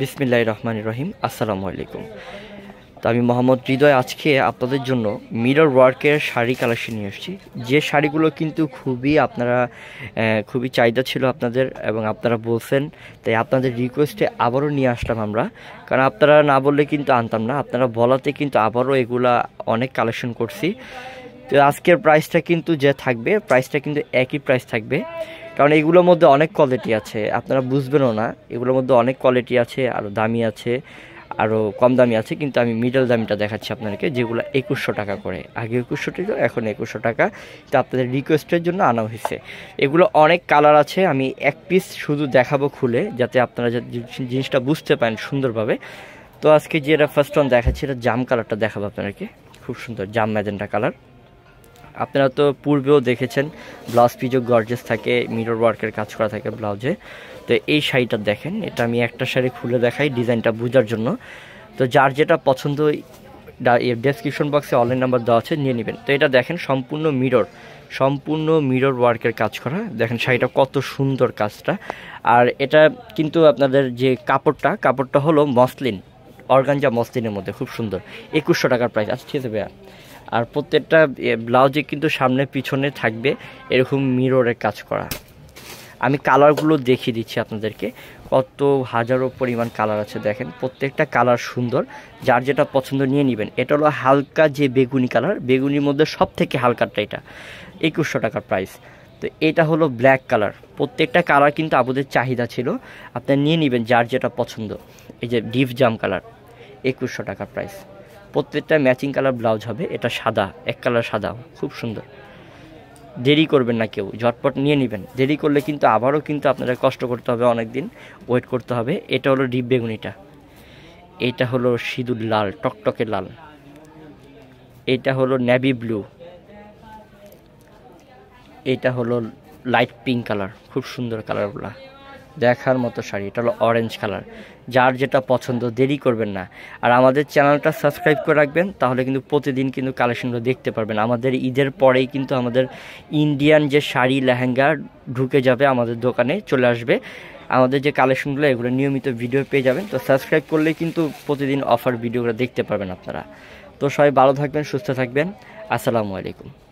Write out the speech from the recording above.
বিসমিল্লাহ রহমান রহিম আসসালামু আলাইকুম তো আমি মোহাম্মদ হৃদয় আজকে আপনাদের জন্য মিরর ওয়ার্কের শাড়ি কালেকশন নিয়ে এসেছি যে শাড়িগুলো কিন্তু খুবই আপনারা খুবই চাহিদা ছিল আপনাদের এবং আপনারা বলছেন তাই আপনাদের রিকোয়েস্টে আবারও নিয়ে আসলাম আমরা কারণ আপনারা না বললে কিন্তু আনতাম না আপনারা বলাতে কিন্তু আবারও এগুলা অনেক কালেকশন করছি তো আজকের প্রাইসটা কিন্তু যে থাকবে প্রাইসটা কিন্তু একই প্রাইস থাকবে কারণ এগুলোর মধ্যে অনেক কোয়ালিটি আছে আপনারা বুঝবেনও না এগুলোর মধ্যে অনেক কোয়ালিটি আছে আরও দামি আছে আরও কম দামি আছে কিন্তু আমি মিডল দামিটা দেখাচ্ছি আপনাদেরকে যেগুলো একুশশো টাকা করে আগে একুশশো ছিল এখন একুশশো টাকা তো আপনাদের রিকোয়েস্টের জন্য আনা হয়েছে এগুলো অনেক কালার আছে আমি এক পিস শুধু দেখাবো খুলে যাতে আপনারা জিনিসটা বুঝতে পারেন সুন্দরভাবে তো আজকে যেটা ফার্স্ট ওয়ান দেখাচ্ছি এটা জাম কালারটা দেখাবো আপনাদেরকে খুব সুন্দর জাম ম্যাজেন্টা কালার আপনারা তো পূর্বেও দেখেছেন ব্লাউজ পিজো গর্জেস থাকে মিরর ওয়ার্কের কাজ করা থাকে ব্লাউজে তো এই শাড়িটা দেখেন এটা আমি একটা শাড়ি খুলে দেখাই ডিজাইনটা বোঝার জন্য তো যার যেটা পছন্দ ডেসক্রিপশন বক্সে অনলাইন নাম্বার দেওয়া আছে নিয়ে নেবেন তো এটা দেখেন সম্পূর্ণ মিরর সম্পূর্ণ মিরর ওয়ার্কের কাজ করা দেখেন শাড়িটা কত সুন্দর কাজটা আর এটা কিন্তু আপনাদের যে কাপড়টা কাপড়টা হলো মসলিন অর্গানজা মসলিনের মধ্যে খুব সুন্দর একুশশো টাকার প্রাইস আচ্ছা ঠিক আছে ভাইয়া আর প্রত্যেকটা ব্লাউজে কিন্তু সামনে পিছনে থাকবে এরকম মিররের কাজ করা আমি কালারগুলো দেখিয়ে দিচ্ছি আপনাদেরকে কত হাজারো পরিমাণ কালার আছে দেখেন প্রত্যেকটা কালার সুন্দর যার যেটা পছন্দ নিয়ে নেবেন এটা হলো হালকা যে বেগুনি কালার বেগুনির মধ্যে সব থেকে হালকাটা এটা একুশশো টাকার প্রাইস তো এটা হলো ব্ল্যাক কালার প্রত্যেকটা কালার কিন্তু আমাদের চাহিদা ছিল আপনি নিয়ে নেবেন যার যেটা পছন্দ এই যে ডিপ জাম কালার একুশশো টাকার প্রাইস প্রত্যেকটা ম্যাচিং কালার ব্লাউজ হবে এটা সাদা এক কালার সাদা খুব সুন্দর দেরি করবেন না কেউ ঝটপট নিয়ে নেবেন দেরি করলে কিন্তু আবারও কিন্তু আপনারা কষ্ট করতে হবে অনেক দিন ওয়েট করতে হবে এটা হলো ডিপ বেগুনিটা এটা হলো সিঁদুর লাল টকটকে লাল এটা হলো নেভি ব্লু এটা হলো লাইট পিঙ্ক কালার খুব সুন্দর কালারগুলা দেখার মতো শাড়ি এটা হলো অরেঞ্জ কালার যার যেটা পছন্দ দেরি করবেন না আর আমাদের চ্যানেলটা সাবস্ক্রাইব করে রাখবেন তাহলে কিন্তু প্রতিদিন কিন্তু কালেকশনগুলো দেখতে পারবেন আমাদের ঈদের পরেই কিন্তু আমাদের ইন্ডিয়ান যে শাড়ি লেহেঙ্গা ঢুকে যাবে আমাদের দোকানে চলে আসবে আমাদের যে কালেকশনগুলো এগুলো নিয়মিত ভিডিও পেয়ে যাবেন তো সাবস্ক্রাইব করলে কিন্তু প্রতিদিন অফার ভিডিওগুলো দেখতে পারবেন আপনারা তো সবাই ভালো থাকবেন সুস্থ থাকবেন আসসালামু আলাইকুম